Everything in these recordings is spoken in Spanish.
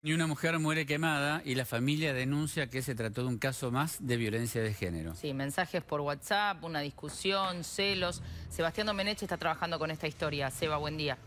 Y una mujer muere quemada y la familia denuncia que se trató de un caso más de violencia de género. Sí, mensajes por WhatsApp, una discusión, celos. Sebastián Domenech está trabajando con esta historia. Seba, buen día.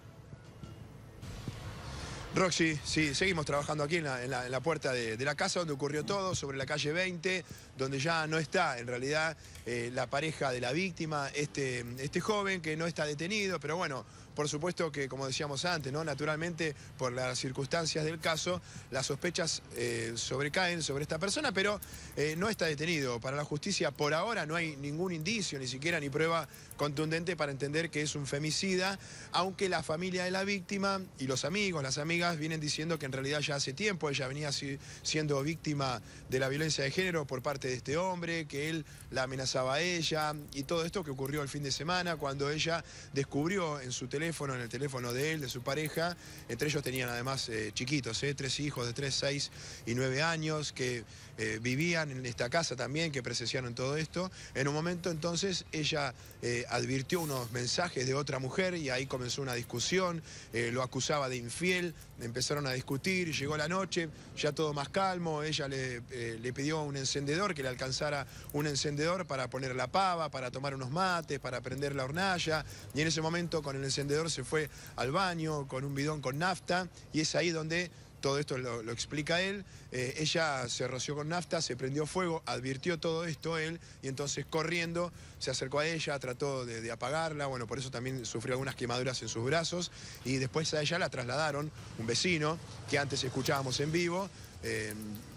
Roxy, sí, seguimos trabajando aquí en la, puerta de, la casa donde ocurrió todo, sobre la calle 20, donde ya no está en realidad eh, la pareja de la víctima, este, este, joven que no está detenido, pero bueno, por supuesto que como decíamos antes, ¿no? naturalmente por las circunstancias del caso, las sospechas eh, sobrecaen sobre esta persona, pero eh, no está detenido. Para la justicia por ahora no hay ningún indicio, ni siquiera ni prueba contundente para entender que es un femicida, aunque la familia de la víctima y los amigos, las amigas, vienen diciendo que en realidad ya hace tiempo ella venía siendo víctima de la violencia de género por parte de este hombre, que él la amenazaba a ella y todo esto que ocurrió el fin de semana cuando ella descubrió en su teléfono, en el teléfono de él, de su pareja, entre ellos tenían además eh, chiquitos, eh, tres hijos de 3, 6 y 9 años que eh, vivían en esta casa también, que presenciaron todo esto. En un momento entonces ella eh, advirtió unos mensajes de otra mujer y ahí comenzó una discusión, lo acusaba de infiel, empezaron a discutir, llegó la noche, ya todo más calmo, ella le, eh, le, pidió un encendedor, que le alcanzara un encendedor para poner la pava, para tomar unos mates, para prender la hornalla, y en ese momento con el encendedor se fue al baño con un bidón con nafta, y es ahí donde todo esto lo, explica él. Eh, ella se roció con nafta, se prendió fuego, advirtió todo esto él y entonces corriendo se acercó a ella, trató de, apagarla, bueno, por eso también sufrió algunas quemaduras en sus brazos y después a ella la trasladaron un vecino que antes escuchábamos en vivo. Eh,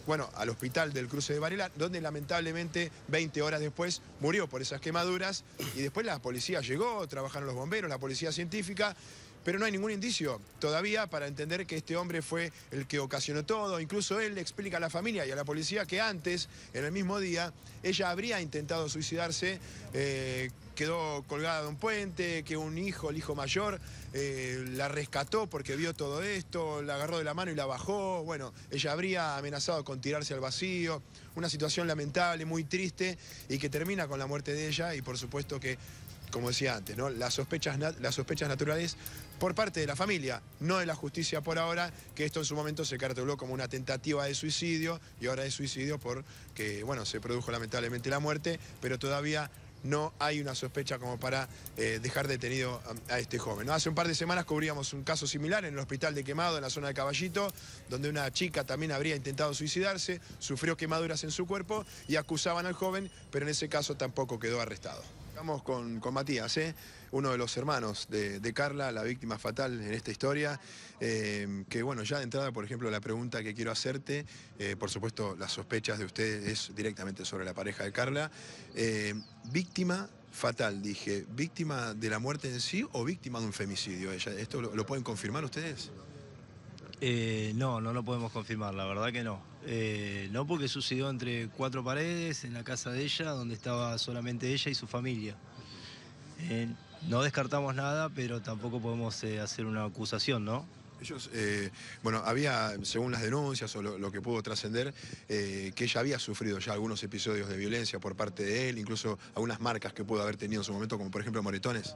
bueno, al hospital del cruce de Varela, donde lamentablemente 20 horas después murió por esas quemaduras y después la policía llegó, trabajaron los bomberos, la policía científica pero no hay ningún indicio todavía para entender que este hombre fue el que ocasionó todo. Incluso él le explica a la familia y a la policía que antes, en el mismo día, ella habría intentado suicidarse. Eh, quedó colgada de un puente, que un hijo, el hijo mayor, eh, la rescató porque vio todo esto, la agarró de la mano y la bajó. Bueno, ella habría amenazado con tirarse al vacío. Una situación lamentable, muy triste y que termina con la muerte de ella y por supuesto que como decía antes, las, sospechas las sospechas naturales por parte de la familia, no de la justicia por ahora, que esto en su momento se caracterizó como una tentativa de suicidio y ahora es suicidio porque, bueno, se produjo lamentablemente la muerte, pero todavía no hay una sospecha como para eh, dejar detenido a, este joven. Hace un par de semanas cubríamos un caso similar en el hospital de quemado en la zona de Caballito, donde una chica también habría intentado suicidarse, sufrió quemaduras en su cuerpo y acusaban al joven, pero en ese caso tampoco quedó arrestado. Estamos con, Matías, ¿eh? uno de los hermanos de, Carla, la víctima fatal en esta historia, eh, que bueno, ya de entrada, por ejemplo, la pregunta que quiero hacerte, eh, por supuesto, las sospechas de ustedes es directamente sobre la pareja de Carla. víctima fatal, dije, víctima de la muerte en sí o víctima de un femicidio. ¿Esto lo pueden confirmar ustedes? Eh, no, no lo podemos confirmar, la verdad que no. Eh, no porque sucedió entre cuatro paredes, en la casa de ella, donde estaba solamente ella y su familia. Eh, no descartamos nada, pero tampoco podemos hacer una acusación, ¿no? Ellos, bueno, había, según las denuncias o lo, que pudo trascender, que ella había sufrido ya algunos episodios de violencia por parte de él, incluso algunas marcas que pudo haber tenido en su momento, como por ejemplo moretones.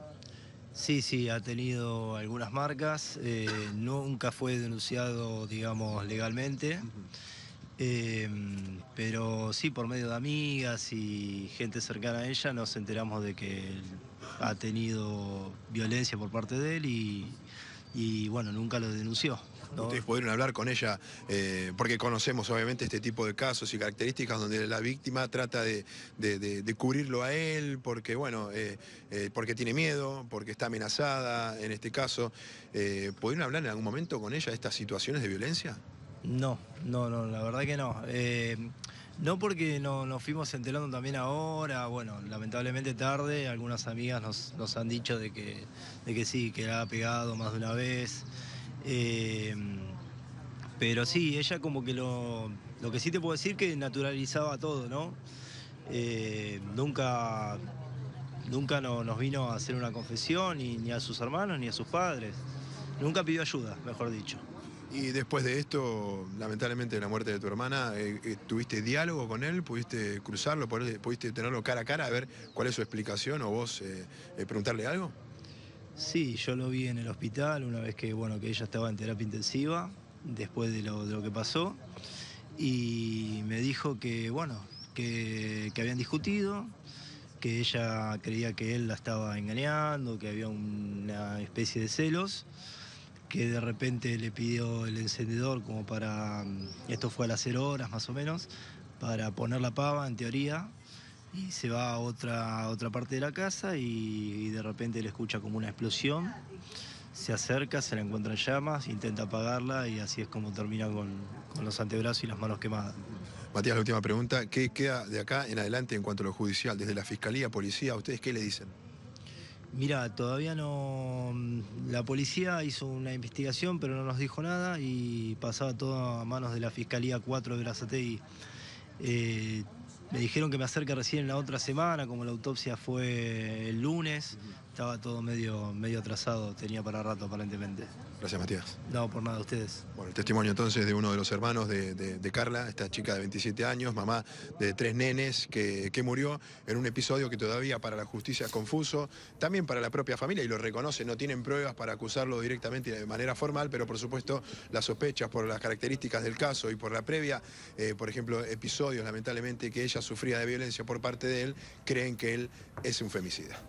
Sí, sí, ha tenido algunas marcas, eh, nunca fue denunciado, digamos, legalmente, em, pero sí por medio de amigas y gente cercana a ella nos enteramos de que ha tenido violencia por parte de él y bueno, nunca lo denunció. Ustedes pudieron hablar con ella eh, porque conocemos obviamente este tipo de casos y características donde la víctima trata de, cubrirlo a él porque, bueno, eh, eh, porque tiene miedo, porque está amenazada en este caso. ¿Pudieron hablar en algún momento con ella de estas situaciones de violencia? No, no, no, la verdad que no. No porque no, nos fuimos enterando también ahora, bueno, lamentablemente tarde, algunas amigas nos, han dicho de que, de que sí, que la ha pegado más de una vez. Eh, pero sí, ella como que lo, lo que sí te puedo decir que naturalizaba todo, ¿no? Eh, nunca nunca nos vino a hacer una confesión ni, a sus hermanos ni a sus padres. Nunca pidió ayuda, mejor dicho. Y después de esto, lamentablemente de la muerte de tu hermana, eh, ¿tuviste diálogo con él? ¿Pudiste cruzarlo? ¿Pudiste tenerlo cara a cara a ver cuál es su explicación o vos preguntarle algo? Sí, yo lo vi en el hospital una vez que, ella estaba en terapia intensiva, después de lo, de lo que pasó, y me dijo que, bueno, que, habían discutido, que ella creía que él la estaba engañando, que había una especie de celos, que de repente le pidió el encendedor como para, mm, esto fue a las 0 horas más o menos, para poner la pava en teoría, y se va a otra, otra parte de la casa y, de repente le escucha como una explosión. Se acerca, se la encuentra llamas, intenta apagarla y así es como termina con, los antebrazos y las manos quemadas. Matías, la última pregunta. ¿Qué queda de acá en adelante en cuanto a lo judicial? Desde la Fiscalía, Policía, ustedes qué le dicen? Mira, todavía no. La policía hizo una investigación, pero no nos dijo nada y pasaba todo a manos de la Fiscalía 4 de la Eh, me dijeron que me acerque recién la otra semana, como la autopsia fue el lunes, estaba todo medio, medio atrasado, tenía para rato aparentemente. Gracias, Matías. No, por nada, ustedes. Bueno, el testimonio entonces de uno de los hermanos de, Carla, esta chica de 27 años, mamá de tres nenes, que, murió en un episodio que todavía para la justicia es confuso, también para la propia familia, y lo reconoce, no tienen pruebas para acusarlo directamente de manera formal, pero por supuesto las sospechas por las características del caso y por la previa, eh, por ejemplo, episodios lamentablemente que ella sufría de violencia por parte de él, creen que él es un femicida.